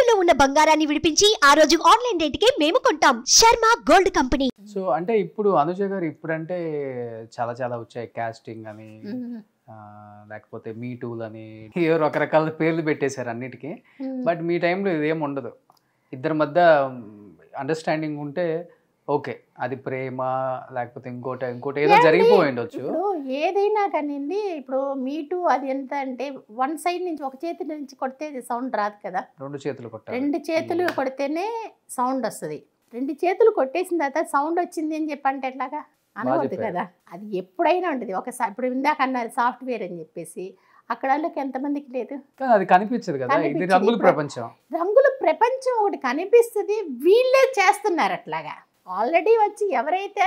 తాకట్టులో ఉన్న బంగారాన్ని విడిపించి ఆ రోజు ఆన్లైన్ రేటుకే మేము కొంటాం శర్మ గోల్డ్ కంపెనీ సో అంటే ఇప్పుడు అనుజ గారు ఇప్పుడంటే చాలా చాలా వచ్చాయి కాస్టింగ్ అని లేకపోతే మీ టూల్ అని రకరకాల పేర్లు పెట్టేశారు అన్నిటికీ బట్ మీ టైంలో ఇదేం ఉండదు ఇద్దరి మధ్య అండర్స్టాండింగ్ ఉంటే ఓకే అది ప్రేమ లేకపోతే ఇంకోటి ఇంకోటి ఏదో జరిగిపోయిండొచ్చు ఏదైనా కానీ ఇప్పుడు మీటు అది ఎంత అంటే వన్ సైడ్ నుంచి ఒక చేతి నుంచి కొడితే సౌండ్ రాదు కదా రెండు చేతులు కొట్టాలి రెండు చేతులు hmm. కొడితేనే సౌండ్ వస్తుంది రెండు చేతులు కొట్టేసిన తర్వాత సౌండ్ వచ్చింది అని చెప్పంటే ఎట్లాగా అనవద్దు కదా అది ఎప్పుడైనా ఉంటుంది ఒకసారి ఇప్పుడు ఇందాక అన్నారు సాఫ్ట్వేర్ అని చెప్పేసి అక్కడ వాళ్ళకి ఎంతమందికి లేదు అది కనిపించదు కదా ఇది రంగుల ప్రపంచం రంగుల ప్రపంచం ఒకటి కనిపిస్తుంది వీళ్ళే చేస్తున్నారు అట్లాగా ఆల్రెడీ వచ్చి ఎవరైతే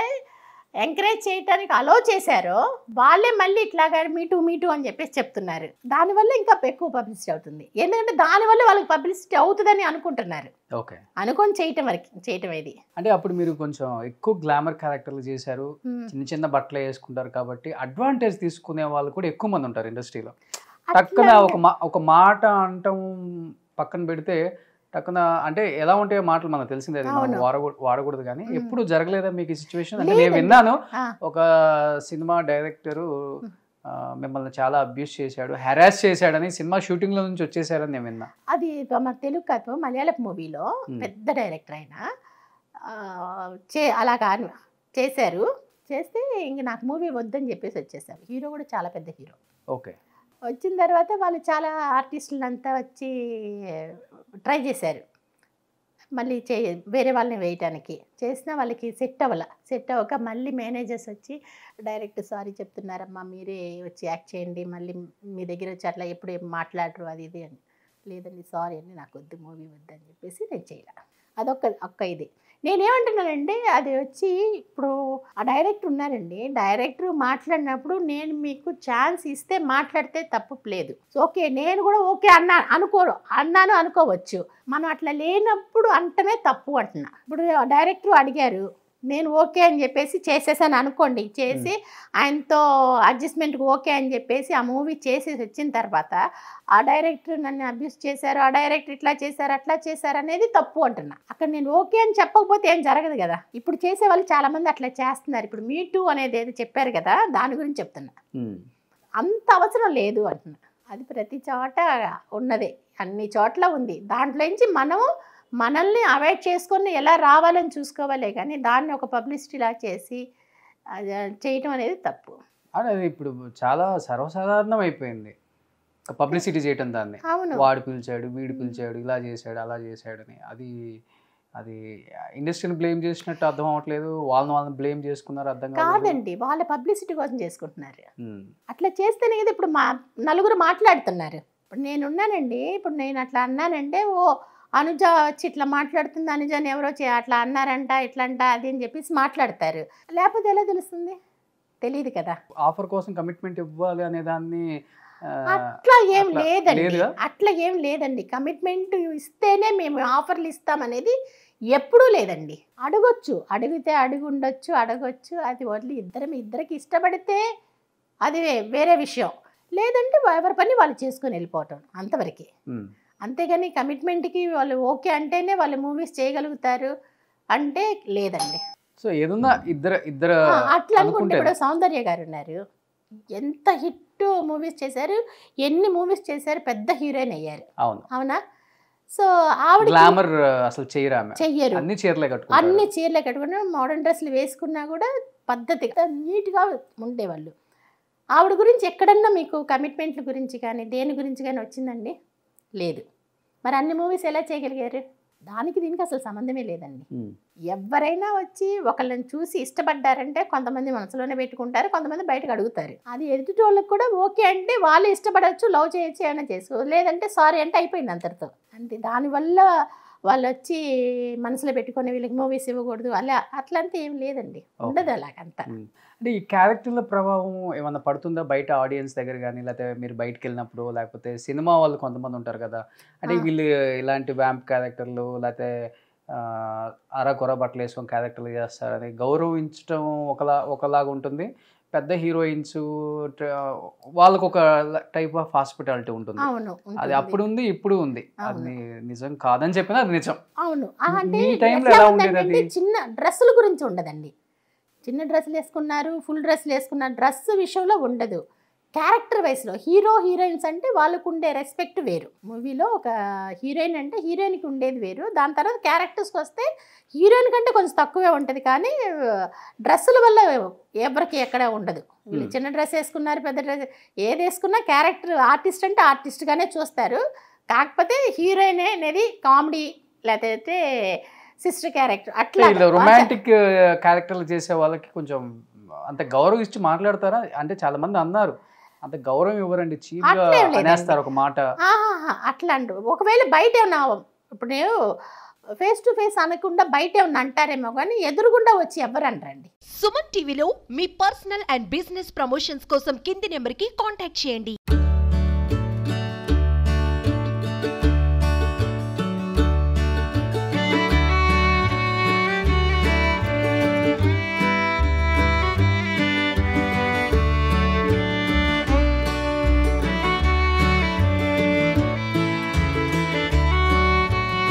ఎంకరేజ్ చేయడానికి అలో చేశారో వాళ్ళే మళ్ళీ ఇట్లాగా మీటు మీటు అని చెప్పేసి చెప్తున్నారు దానివల్ల ఇంకా ఎక్కువ పబ్లిసిటీ అవుతుంది ఎందుకంటే దానివల్ల వాళ్ళకి పబ్లిసిటీ అవుతుందని అనుకుంటున్నారు ఓకే అనుకొని చేయటం వరకు చేయటం ఇది అంటే అప్పుడు మీరు కొంచెం ఎక్కువ గ్లామర్ క్యారెక్టర్లు చేశారు చిన్న చిన్న బట్టలు వేసుకుంటారు కాబట్టి అడ్వాంటేజ్ తీసుకునే వాళ్ళు కూడా ఎక్కువ మంది ఉంటారు ఇండస్ట్రీలో పక్కన ఒక ఒక మాట అంటాం పక్కన పెడితే టక్కున అంటే ఎలా ఉంటే మాటలు మనకు తెలిసిందే వాడకూడదు కానీ ఎప్పుడు జరగలేదా మీకు ఈ సిచ్యువేషన్ అంటే నేను విన్నాను ఒక సినిమా డైరెక్టరు మిమ్మల్ని చాలా అబ్యూస్ చేశాడు హెరాస్ చేశాడని సినిమా షూటింగ్ లో నుంచి వచ్చేసారని నేను విన్నా అది మన తెలుగు కాదు మలయాళం మూవీలో పెద్ద డైరెక్టర్ అయిన చే అలా చేశారు చేస్తే ఇంక నాకు మూవీ వద్దని చెప్పేసి వచ్చేసారు హీరో కూడా చాలా పెద్ద హీరో ఓకే వచ్చిన తర్వాత వాళ్ళు చాలా ఆర్టిస్టులు అంతా వచ్చి ట్రై చేశారు మళ్ళీ చే వేరే వాళ్ళని వేయటానికి చేసినా వాళ్ళకి సెట్ అవ్వాల సెట్ అవ్వక మళ్ళీ మేనేజర్స్ వచ్చి డైరెక్ట్ సారీ చెప్తున్నారమ్మా మీరే వచ్చి యాక్ట్ చేయండి మళ్ళీ మీ దగ్గర వచ్చి అట్లా ఎప్పుడు మాట్లాడరు అది ఇది అని లేదండి సారీ అండి నాకు వద్దు మూవీ వద్దు అని చెప్పేసి నేను చేయాలి అదొక ఒక్క ఇది నేనేమంటున్నానంటే అది వచ్చి ఇప్పుడు ఆ డైరెక్టర్ ఉన్నారండి డైరెక్టర్ మాట్లాడినప్పుడు నేను మీకు ఛాన్స్ ఇస్తే మాట్లాడితే తప్పు లేదు ఓకే నేను కూడా ఓకే అన్నా అనుకోరు అన్నాను అనుకోవచ్చు మనం అట్లా లేనప్పుడు అంటమే తప్పు అంటున్నా ఇప్పుడు డైరెక్టర్ అడిగారు నేను ఓకే అని చెప్పేసి చేసేసాను అనుకోండి చేసి ఆయనతో అడ్జస్ట్మెంట్కి ఓకే అని చెప్పేసి ఆ మూవీ చేసేసి వచ్చిన తర్వాత ఆ డైరెక్టర్ నన్ను అబ్యూస్ చేశారు ఆ డైరెక్టర్ ఇట్లా చేశారు అట్లా చేశారు అనేది తప్పు అంటున్నా అక్కడ నేను ఓకే అని చెప్పకపోతే ఏం జరగదు కదా ఇప్పుడు చేసే వాళ్ళు చాలామంది అట్లా చేస్తున్నారు ఇప్పుడు మీ టూ అనేది ఏదో చెప్పారు కదా దాని గురించి చెప్తున్నా అంత అవసరం లేదు అంటున్నా అది ప్రతి చోట ఉన్నదే అన్ని చోట్ల ఉంది దాంట్లో నుంచి మనం మనల్ని అవాయిడ్ చేసుకొని ఎలా రావాలని చూసుకోవాలే కానీ దాన్ని ఒక పబ్లిసిటీలా చేసి చేయటం అనేది తప్పు అది ఇప్పుడు చాలా సర్వసాధారణం అయిపోయింది పబ్లిసిటీ చేయటం దాన్ని వాడు పిలిచాడు వీడు పిలిచాడు ఇలా చేశాడు అలా చేశాడు అని అది అది ఇండస్ట్రీని బ్లేమ్ చేసినట్టు అర్థం అవ్వట్లేదు వాళ్ళని వాళ్ళని బ్లేమ్ చేసుకున్నారు అర్థం కాదండి వాళ్ళ పబ్లిసిటీ కోసం చేసుకుంటున్నారు అట్లా చేస్తేనే కదా ఇప్పుడు మా నలుగురు మాట్లాడుతున్నారు ఇప్పుడు నేనున్నానండి ఇప్పుడు నేను అట్లా అన్నానంటే ఓ అనుజ వచ్చి ఇట్లా మాట్లాడుతుంది అనుజని ఎవరో అట్లా అన్నారంట ఇట్లంట అది అని చెప్పేసి మాట్లాడతారు లేకపోతే ఎలా తెలుస్తుంది తెలియదు కదా ఆఫర్ కోసం కమిట్మెంట్ ఇవ్వాలి అనే దాన్ని అట్లా ఏం లేదండి అట్లా ఏం లేదండి కమిట్మెంట్ ఇస్తేనే మేము ఆఫర్లు ఇస్తామనేది ఎప్పుడూ లేదండి అడగొచ్చు అడిగితే అడుగు ఉండొచ్చు అడగొచ్చు అది ఓన్లీ ఇద్దరం ఇద్దరికి ఇష్టపడితే అది వేరే విషయం లేదంటే ఎవరి పని వాళ్ళు చేసుకొని వెళ్ళిపోవటం అంతవరకే అంతేగాని కమిట్మెంట్కి వాళ్ళు ఓకే అంటేనే వాళ్ళు మూవీస్ చేయగలుగుతారు అంటే లేదండి సో ఏదన్నా ఇద్దరు ఇద్దరు అట్లా అనుకుంటే ఇప్పుడు సౌందర్య గారు ఉన్నారు ఎంత హిట్ మూవీస్ చేశారు ఎన్ని మూవీస్ చేశారు పెద్ద హీరోయిన్ అయ్యారు అవును అవునా సో ఆవిడ గ్లామర్ అసలు చేయరు చెయ్యరు అన్ని చీరలే కట్టుకుంటారు అన్ని చీరలే కట్టుకుంటారు మోడర్న్ డ్రెస్సులు వేసుకున్నా కూడా పద్ధతి నీట్గా ఉండేవాళ్ళు ఆవిడ గురించి ఎక్కడన్నా మీకు కమిట్మెంట్ల గురించి కానీ దేని గురించి కానీ వచ్చిందండి లేదు మరి అన్ని మూవీస్ ఎలా చేయగలిగారు దానికి దీనికి అసలు సంబంధమే లేదండి ఎవరైనా వచ్చి ఒకళ్ళని చూసి ఇష్టపడ్డారంటే కొంతమంది మనసులోనే పెట్టుకుంటారు కొంతమంది బయటకు అడుగుతారు అది ఎదుటోళ్ళకి కూడా ఓకే అంటే వాళ్ళు ఇష్టపడవచ్చు లవ్ చేయొచ్చు ఏమైనా చేసుకో లేదంటే సారీ అంటే అయిపోయింది అంతటితో అంతే దానివల్ల వాళ్ళు వచ్చి మనసులో పెట్టుకుని వీళ్ళకి మూవీస్ ఇవ్వకూడదు అలా అట్లాంటి ఏం లేదండి ఉండదు అలాగంతా అంటే ఈ క్యారెక్టర్ల ప్రభావం ఏమన్నా పడుతుందా బయట ఆడియన్స్ దగ్గర కానీ లేకపోతే మీరు బయటకు వెళ్ళినప్పుడు లేకపోతే సినిమా వాళ్ళు కొంతమంది ఉంటారు కదా అంటే వీళ్ళు ఇలాంటి వ్యాంప్ క్యారెక్టర్లు లేకపోతే అరకొర బట్టలు వేసుకొని క్యారెక్టర్లు చేస్తారని గౌరవించడం ఒకలా ఒకలాగా ఉంటుంది పెద్ద హీరోయిన్స్ వాళ్ళకు ఒక టైప్ ఆఫ్ హాస్పిటాలిటీ ఉంటుంది అది అప్పుడు ఉంది ఇప్పుడు ఉంది అది నిజం కాదని చెప్పిన అది నిజం అవును అంటే చిన్న డ్రెస్సుల గురించి ఉండదండి చిన్న డ్రెస్సులు వేసుకున్నారు ఫుల్ డ్రెస్సులు వేసుకున్నారు డ్రెస్ విషయంలో ఉండదు క్యారెక్టర్ వైస్లో హీరో హీరోయిన్స్ అంటే వాళ్ళకు ఉండే రెస్పెక్ట్ వేరు మూవీలో ఒక హీరోయిన్ అంటే హీరోయిన్కి ఉండేది వేరు దాని తర్వాత క్యారెక్టర్స్కి వస్తే హీరోయిన్ కంటే కొంచెం తక్కువే ఉంటుంది కానీ డ్రెస్సుల వల్ల ఎవరికి ఎక్కడ ఉండదు వీళ్ళు చిన్న డ్రెస్ వేసుకున్నారు పెద్ద డ్రెస్ ఏది వేసుకున్నా క్యారెక్టర్ ఆర్టిస్ట్ అంటే ఆర్టిస్ట్గానే చూస్తారు కాకపోతే హీరోయిన్ అనేది కామెడీ లేకపోతే సిస్టర్ క్యారెక్టర్ అట్లా రొమాంటిక్ క్యారెక్టర్లు చేసే వాళ్ళకి కొంచెం అంత గౌరవిస్తూ మాట్లాడతారా అంటే చాలా మంది అన్నారు అంత గౌరవం ఇవ్వరండి ఒక మాట అట్లా ఒకవేళ బయట ఏమన్నా ఇప్పుడు నేను ఫేస్ టు ఫేస్ అనకుండా బయట ఏమన్నా అంటారేమో కానీ ఎదురుగుండా వచ్చి ఎవరంటారండి సుమన్ టీవీలో మీ పర్సనల్ అండ్ బిజినెస్ ప్రమోషన్స్ కోసం కింది నెంబర్ కి కాంటాక్ట్ చేయండి